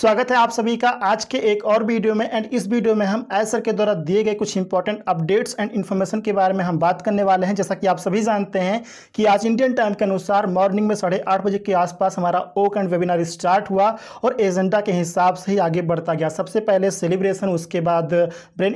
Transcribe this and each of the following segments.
स्वागत है आप सभी का आज के एक और वीडियो में एंड इस वीडियो में हम एज सर के द्वारा दिए गए कुछ इंपॉर्टेंट अपडेट्स एंड इन्फॉर्मेशन के बारे में हम बात करने वाले हैं जैसा कि आप सभी जानते हैं कि आज इंडियन टाइम के अनुसार मॉर्निंग में साढ़े आठ बजे के आसपास हमारा ओक एंड वेबिनार स्टार्ट हुआ और एजेंडा के हिसाब से ही आगे बढ़ता गया सबसे पहले सेलिब्रेशन उसके बाद ब्रेन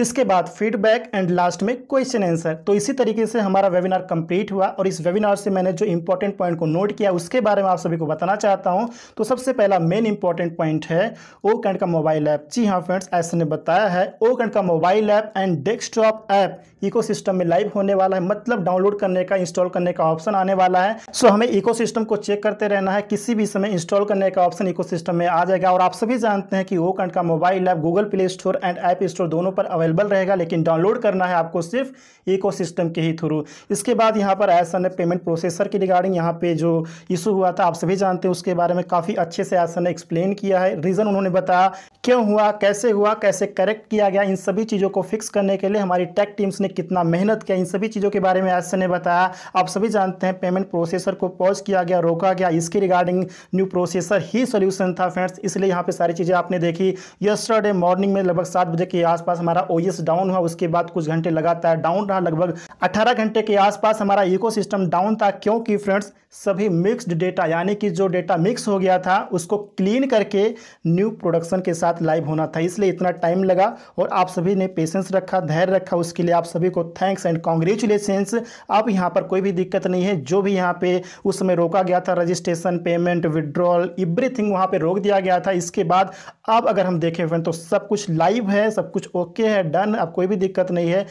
इसके बाद फीडबैक एंड लास्ट में क्वेश्चन आंसर तो इसी तरीके से हमारा वेबिनार कंप्लीट हुआ और इस वेबिनार से मैंने जो इंपॉर्टेंट पॉइंट को नोट किया उसके बारे में आप सभी को बताना चाहता हूँ तो सबसे पहला मेन इंपॉर्टेंट इंपॉर्टेंट पॉइंट है ओ कैंड का मोबाइल ऐप जी हाँ फ्रेंड्स ऐसे ने बताया है ओ कैंड का mobile app and desktop app इको में लाइव होने वाला है मतलब डाउनलोड करने का इंस्टॉल करने का ऑप्शन आने वाला है सो हमें इको को चेक करते रहना है किसी भी समय इंस्टॉल करने का ऑप्शन इको में आ जाएगा और आप सभी जानते हैं कि ओ कैंड का mobile app Google Play Store and App Store दोनों पर अवेलेबल रहेगा लेकिन डाउनलोड करना है आपको सिर्फ इको के ही थ्रू इसके बाद यहाँ पर ऐसा ने पेमेंट प्रोसेसर की रिगार्डिंग यहाँ पे जो इशू हुआ था आप सभी जानते हैं उसके बारे में काफ़ी अच्छे से ऐसा ने एक्सप्लेन एक्सप्लेन किया है रीज़न उन्होंने बताया क्यों हुआ कैसे हुआ कैसे करेक्ट किया गया इन सभी चीज़ों को फिक्स करने के लिए हमारी टेक टीम्स ने कितना मेहनत किया इन सभी चीज़ों के बारे में आज ने बताया आप सभी जानते हैं पेमेंट प्रोसेसर को पॉज किया गया रोका गया इसके रिगार्डिंग न्यू प्रोसेसर ही सोल्यूशन था फ्रेंड्स इसलिए यहाँ पे सारी चीज़ें आपने देखी यस्टरडे मॉर्निंग में लगभग सात बजे के आसपास हमारा ओ डाउन e हुआ उसके बाद कुछ घंटे लगातार डाउन रहा लगभग अठारह घंटे के आसपास हमारा इको डाउन था क्योंकि फ्रेंड्स सभी मिक्स्ड डेटा यानी कि जो डेटा मिक्स हो गया था उसको क्लीन करके न्यू प्रोडक्शन के साथ लाइव होना था इसलिए इतना टाइम लगा और आप सभी ने पेशेंस रखा धैर्य रखा उसके लिए आप सभी को थैंक्स एंड कॉन्ग्रेचुलेसन्स अब यहाँ पर कोई भी दिक्कत नहीं है जो भी यहाँ पे उस समय रोका गया था रजिस्ट्रेशन पेमेंट विड्रॉल एवरीथिंग वहाँ पर रोक दिया गया था इसके बाद अब अगर हम देखें फ्रेंड तो सब कुछ लाइव है सब कुछ ओके है डन अब कोई भी दिक्कत नहीं है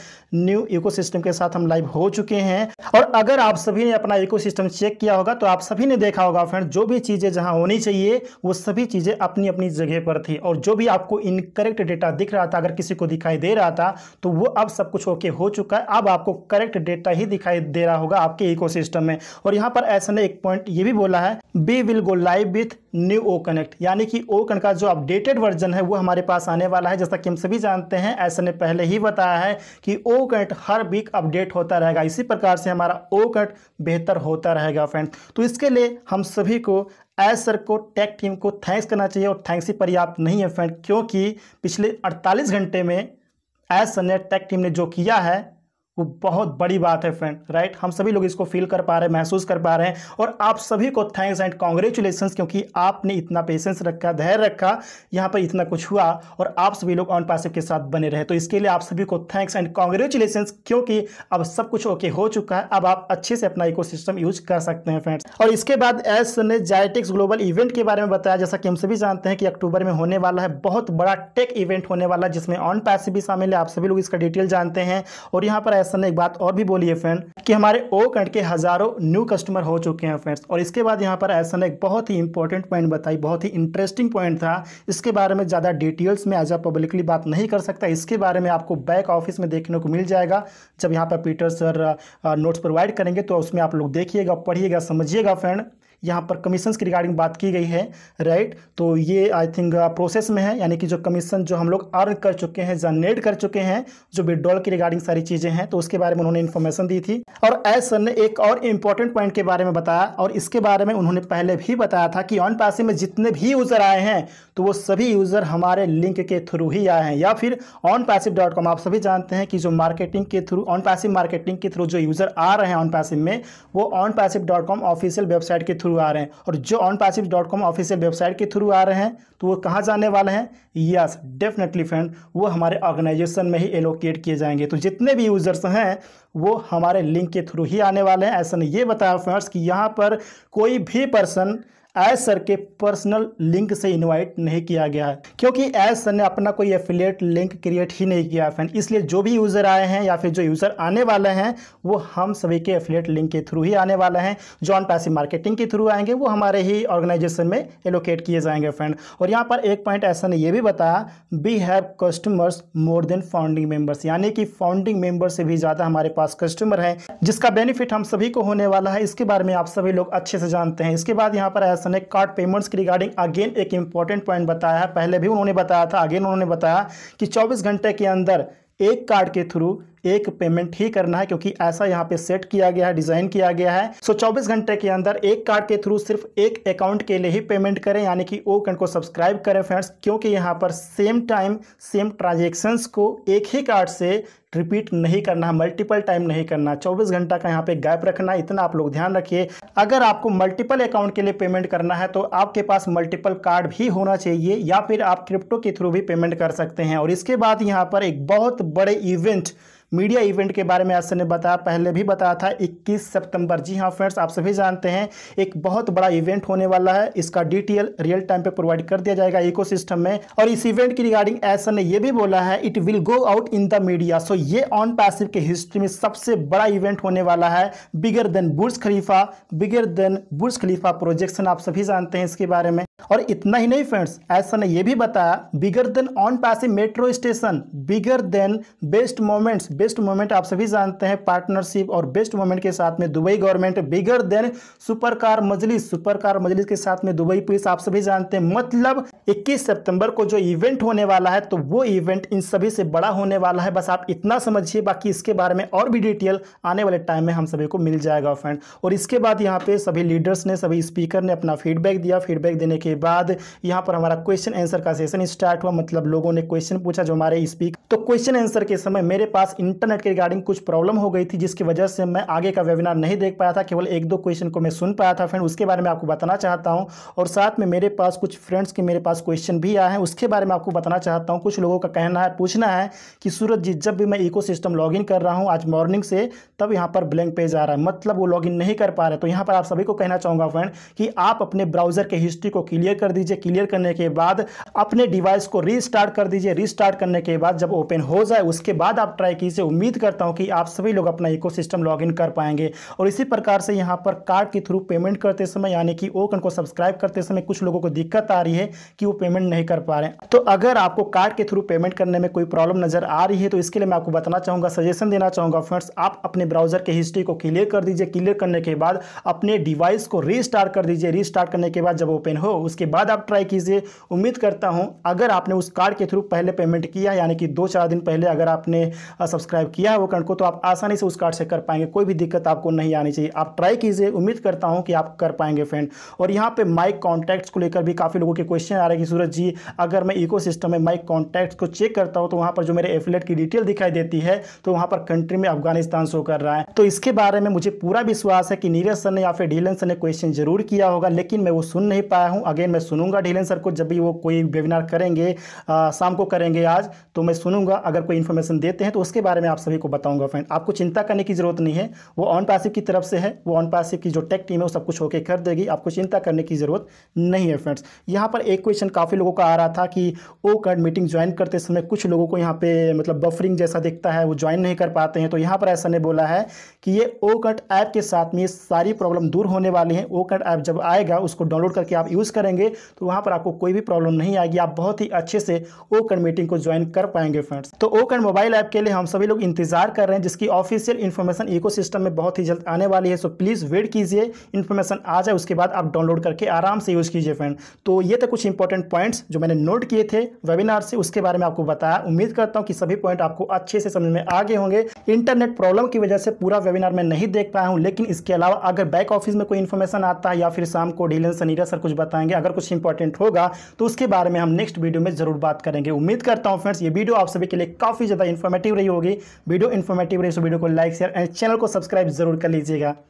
न्यू इको के साथ हम लाइव हो चुके हैं और अगर आप सभी ने अपना इको चेक किया होगा तो आप सभी ने देखा होगा फ्रेंड जो भी चीज़ें जहाँ होनी चाहिए वो सभी चीज़ें अपनी अपनी जगह पर थी और जो भी आपको इनकरेक्ट डेटा दिख रहा था अगर किसी को दिखाई दे रहा था तो वो अब सब कुछ ओके हो चुका है अब आपको करेक्ट डेटा ही दिखाई दे रहा होगा आपके इकोसिस्टम में और यहाँ पर ऐसा ने एक पॉइंट ये भी बोला है we will go live with new O Connect यानी कि ओ कनेक्ट का जो अपडेटेड वर्जन है वो हमारे पास आने वाला है जैसा कि हम सभी जानते हैं ऐसा ने पहले ही बताया है कि ओ कनेक्ट हर वीक अपडेट होता रहेगा इसी प्रकार से हमारा ओ कनेक्ट बेहतर होता रहेगा फ्रेंड तो इसके लिए हम सभी को एस सर को टेक टीम को थैंक्स करना चाहिए और थैंक्स ही पर्याप्त नहीं है फ्रेंड क्योंकि पिछले 48 घंटे में एस सर ने टेक टीम ने जो किया है वो बहुत बड़ी बात है फ्रेंड राइट हम सभी लोग इसको फील कर पा रहे हैं महसूस कर पा रहे हैं और आप सभी को थैंक्स एंड कॉन्ग्रेचुलेसन क्योंकि आपने इतना पेशेंस रखा धैर्य रखा यहाँ पर इतना कुछ हुआ और आप सभी लोग ऑन पासिव के साथ बने रहे तो इसके लिए आप सभी को थैंक्स एंड कॉन्ग्रेचुलेसन क्योंकि अब सब कुछ ओके हो चुका है अब आप अच्छे से अपना इको यूज कर सकते हैं फ्रेंड्स और इसके बाद एस ने जायटेक्स ग्लोबल इवेंट के बारे में बताया जैसा कि हम सभी जानते हैं कि अक्टूबर में होने वाला है बहुत बड़ा टेक इवेंट होने वाला है जिसमें ऑन पैसिव भी शामिल है आप सभी लोग इसका डिटेल जानते हैं और यहाँ पर एस सर ने एक बात और भी बोली है फ्रेंड कि हमारे ओ कंट के हज़ारों न्यू कस्टमर हो चुके हैं फ्रेंड्स और इसके बाद यहाँ पर ऐसा ने एक बहुत ही इंपॉर्टेंट पॉइंट बताई बहुत ही इंटरेस्टिंग पॉइंट था इसके बारे में ज़्यादा डिटेल्स में एज अ पब्लिकली बात नहीं कर सकता इसके बारे में आपको बैक ऑफिस में देखने को मिल जाएगा जब यहाँ पर पीटर सर नोट्स प्रोवाइड करेंगे तो उसमें आप लोग देखिएगा पढ़िएगा समझिएगा फ्रेंड यहाँ पर कमीशंस की रिगार्डिंग बात की गई है राइट तो ये आई थिंक प्रोसेस में है यानी कि जो कमीशन जो हम लोग अर्न कर चुके हैं जनरेट कर चुके हैं जो विड्रॉल की रिगार्डिंग सारी चीज़ें हैं तो उसके बारे में उन्होंने इन्फॉर्मेशन दी थी और एस सर ने एक और इम्पॉर्टेंट पॉइंट के बारे में बताया और इसके बारे में उन्होंने पहले भी बताया था कि ऑन पासिंग में जितने भी यूज़र आए हैं तो वो सभी यूज़र हमारे लिंक के थ्रू ही आए हैं या फिर ऑन पैसिव डॉट कॉम आप सभी जानते हैं कि जो मार्केटिंग के थ्रू ऑन पैसिव मार्केटिंग के थ्रू जो यूज़र आ रहे हैं ऑन पैसिव में वो OnPassive dot com official website के थ्रू थ्रू आ रहे हैं और जो OnPassive dot com official website के थ्रू आ रहे हैं तो वो कहाँ जाने वाले हैं यस डेफिनेटली फ्रेंड वो हमारे ऑर्गेनाइजेशन में ही एलोकेट किए जाएंगे तो जितने भी यूज़र्स हैं वो हमारे लिंक के थ्रू ही आने वाले हैं ऐसा नहीं ये बताया फ्रेंड्स कि यहाँ पर कोई भी पर्सन एज सर के पर्सनल लिंक से इनवाइट नहीं किया गया है क्योंकि एज सर ने अपना कोई एफिलियट लिंक क्रिएट ही नहीं किया फ्रेंड इसलिए जो भी यूज़र आए हैं या फिर जो यूज़र आने वाले हैं वो हम सभी के एफिलेट लिंक के थ्रू ही आने वाले हैं जॉन पैसे मार्केटिंग के थ्रू आएंगे वो हमारे ही ऑर्गेनाइजेशन में एलोकेट किए जाएंगे फ्रेंड और यहाँ पर एक पॉइंट ऐसा ने ये भी बताया we have customers more than founding members यानी कि फाउंडिंग मेंबर से भी ज़्यादा हमारे पास कस्टमर हैं जिसका बेनिफिट हम सभी को होने वाला है इसके बारे में आप सभी लोग अच्छे से जानते हैं इसके बाद यहाँ पर ऐसा ने कार्ड पेमेंट्स की रिगार्डिंग अगेन एक इंपॉर्टेंट पॉइंट बताया है पहले भी उन्होंने बताया था अगेन उन्होंने बताया कि चौबीस घंटे के अंदर एक कार्ड के थ्रू एक पेमेंट ही करना है क्योंकि ऐसा यहाँ पे सेट किया गया है डिज़ाइन किया गया है सो चौबीस घंटे के अंदर एक कार्ड के थ्रू सिर्फ एक अकाउंट के लिए ही पेमेंट करें यानी कि ओ को सब्सक्राइब करें फ्रेंड्स क्योंकि यहाँ पर सेम टाइम सेम ट्रांजेक्शन्स को एक ही कार्ड से रिपीट नहीं करना है मल्टीपल टाइम नहीं करना 24 घंटा का यहाँ पे गैप रखना इतना आप लोग ध्यान रखिए अगर आपको मल्टीपल अकाउंट के लिए पेमेंट करना है तो आपके पास मल्टीपल कार्ड भी होना चाहिए या फिर आप क्रिप्टो के थ्रू भी पेमेंट कर सकते हैं और इसके बाद यहाँ पर एक बहुत बड़े इवेंट मीडिया इवेंट के बारे में आज सर ने बताया पहले भी बताया था 21 सितंबर जी हाँ फ्रेंड्स आप सभी जानते हैं एक बहुत बड़ा इवेंट होने वाला है इसका डिटेल रियल टाइम पे प्रोवाइड कर दिया जाएगा इको में और इस इवेंट की रिगार्डिंग एज ने यह भी बोला है it will go out in the media so ये ऑन पैसिव के हिस्ट्री में सबसे बड़ा इवेंट होने वाला है bigger than Burj Khalifa bigger than Burj Khalifa projection आप सभी जानते हैं इसके बारे में और इतना ही नहीं फ्रेंड्स ऐसा ने ये भी बताया bigger than OnPassive metro station bigger than best moments best moment आप सभी जानते हैं पार्टनरशिप और बेस्ट मोमेंट के साथ में Dubai government bigger than super car Majlis super car Majlis के साथ में दुबई पुलिस आप सभी जानते हैं मतलब 21 सितंबर को जो इवेंट होने वाला है तो वो इवेंट इन सभी से बड़ा होने वाला है बस आप इतना समझिए बाकी इसके बारे में और भी डिटेल आने वाले टाइम में हम सभी को मिल जाएगा फ्रेंड और इसके बाद यहाँ पे सभी लीडर्स ने सभी स्पीकर ने अपना फीडबैक दिया फीडबैक देने के बाद यहाँ पर हमारा क्वेश्चन आंसर का सेशन स्टार्ट हुआ मतलब लोगों ने क्वेश्चन पूछा जो हमारे स्पीकर तो क्वेश्चन आंसर के समय मेरे पास इंटरनेट के रिगार्डिंग कुछ प्रॉब्लम हो गई थी जिसकी वजह से मैं आगे का वेबिनार नहीं देख पाया था केवल एक दो क्वेश्चन को मैं सुन पाया था फ्रेंड उसके बारे में आपको बताना चाहता हूँ और साथ में मेरे पास कुछ फ्रेंड्स के मेरे पास पास क्वेश्चन भी आए हैं उसके बारे में आपको बताना चाहता हूँ कुछ लोगों का कहना है पूछना है कि सूरज जी जब भी मैं इको सिस्टम कर रहा हूँ आज मॉर्निंग से तब यहाँ पर ब्लैंक पेज आ रहा है मतलब वो लॉग नहीं कर पा रहे तो यहाँ पर आप सभी को कहना चाहूँगा फ्रेंड कि आप अपने ब्राउजर के हिस्ट्री को क्लियर कर दीजिए क्लियर करने के बाद अपने डिवाइस को रीस्टार्ट कर दीजिए रीस्टार्ट करने के बाद जब ओपन हो जाए उसके बाद आप ट्राई कीजिए उम्मीद करता हूँ कि आप सभी लोग अपना इको सिस्टम कर पाएंगे और इसी प्रकार से यहाँ पर कार्ड के थ्रू पेमेंट करते समय यानी कि ओकन को सब्सक्राइब करते समय कुछ लोगों को दिक्कत आ रही है कि कि वो पेमेंट नहीं कर पा रहे हैं तो अगर आपको कार्ड के थ्रू पेमेंट करने में कोई प्रॉब्लम नज़र आ रही है तो इसके लिए मैं आपको बताना चाहूंगा सजेशन देना चाहूंगा फ्रेंड्स आप अपने ब्राउजर के हिस्ट्री को क्लियर कर दीजिए क्लियर करने के बाद अपने डिवाइस को रीस्टार्ट कर दीजिए रीस्टार्ट करने के बाद जब ओपन हो उसके बाद आप ट्राई कीजिए उम्मीद करता हूँ अगर आपने उस कार्ड के थ्रू पहले पेमेंट किया यानी कि दो चार दिन पहले अगर आपने सब्सक्राइब किया है वो कार्ड को तो आप आसानी से उस कार्ड से कर पाएंगे कोई भी दिक्कत आपको नहीं आनी चाहिए आप ट्राई कीजिए उम्मीद करता हूँ कि आप कर पाएंगे फ्रेंड और यहाँ पर माइक कॉन्टैक्ट्स को लेकर भी काफ़ी लोगों के क्वेश्चन आ रहे रहा है कि सूरज जी अगर मैं इकोसिस्टम में माई कॉन्टैक्ट को चेक करता हूँ तो वहाँ पर जो मेरे एफिलेट की डिटेल दिखाई देती है तो वहाँ पर कंट्री में अफगानिस्तान शो कर रहा है तो इसके बारे में मुझे पूरा विश्वास है कि नीरज सर ने या फिर ढीलन सर ने क्वेश्चन जरूर किया होगा लेकिन मैं वो सुन नहीं पाया हूँ अगेन मैं सुनूंगा ढीलन सर को जब भी वो कोई वेबिनार करेंगे शाम को करेंगे आज तो मैं सुनूंगा अगर कोई इन्फॉर्मेशन देते हैं तो उसके बारे में आप सभी को बताऊंगा फ्रेंड आपको चिंता करने की जरूरत नहीं है वो ऑन पासिव की तरफ से है वो ऑन पासिव की जो टेक टीम है वो सब कुछ होके कर देगी आपको चिंता करने की जरूरत नहीं है फ्रेंड्स यहाँ पर एक क्वेश्चन क्वेश्चन काफ़ी लोगों का आ रहा था कि ओ कार्ड मीटिंग ज्वाइन करते समय कुछ लोगों को यहाँ पे मतलब बफरिंग जैसा दिखता है वो ज्वाइन नहीं कर पाते हैं तो यहाँ पर ऐसा ने बोला है कि ये ओ कार्ड ऐप के साथ में सारी प्रॉब्लम दूर होने वाली है ओ कार्ड ऐप जब आएगा उसको डाउनलोड करके आप यूज़ करेंगे तो वहाँ पर आपको कोई भी प्रॉब्लम नहीं आएगी आप बहुत ही अच्छे से ओ कार्ड मीटिंग को ज्वाइन कर पाएंगे फ्रेंड्स तो ओ कार्ड मोबाइल ऐप के लिए हम सभी लोग इंतजार कर रहे हैं जिसकी ऑफिशियल इन्फॉर्मेशन इको में बहुत ही जल्द आने वाली है सो प्लीज़ वेट कीजिए इन्फॉर्मेशन आ जाए उसके बाद आप डाउनलोड करके आराम से यूज़ कीजिए फ्रेंड तो ये तो कुछ इंपॉर्टेंट इंपॉर्टेंट पॉइंट्स जो मैंने नोट किए थे वेबिनार से उसके बारे में आपको बताया उम्मीद करता हूँ कि सभी पॉइंट आपको अच्छे से समझ में आगे होंगे इंटरनेट प्रॉब्लम की वजह से पूरा वेबिनार मैं नहीं देख पाया हूँ लेकिन इसके अलावा अगर बैक ऑफिस में कोई इन्फॉर्मेशन आता है या फिर शाम को डीलन सनीरा सर कुछ बताएंगे अगर कुछ इंपॉर्टेंट होगा तो उसके बारे में हम नेक्स्ट वीडियो में जरूर बात करेंगे उम्मीद करता हूँ फ्रेंड्स ये वीडियो आप सभी के लिए काफ़ी ज़्यादा इन्फॉर्मेटिव रही होगी वीडियो इन्फॉर्मेटिव रही वीडियो को लाइक शेयर एंड चैनल को सब्सक्राइब जरूर कर लीजिएगा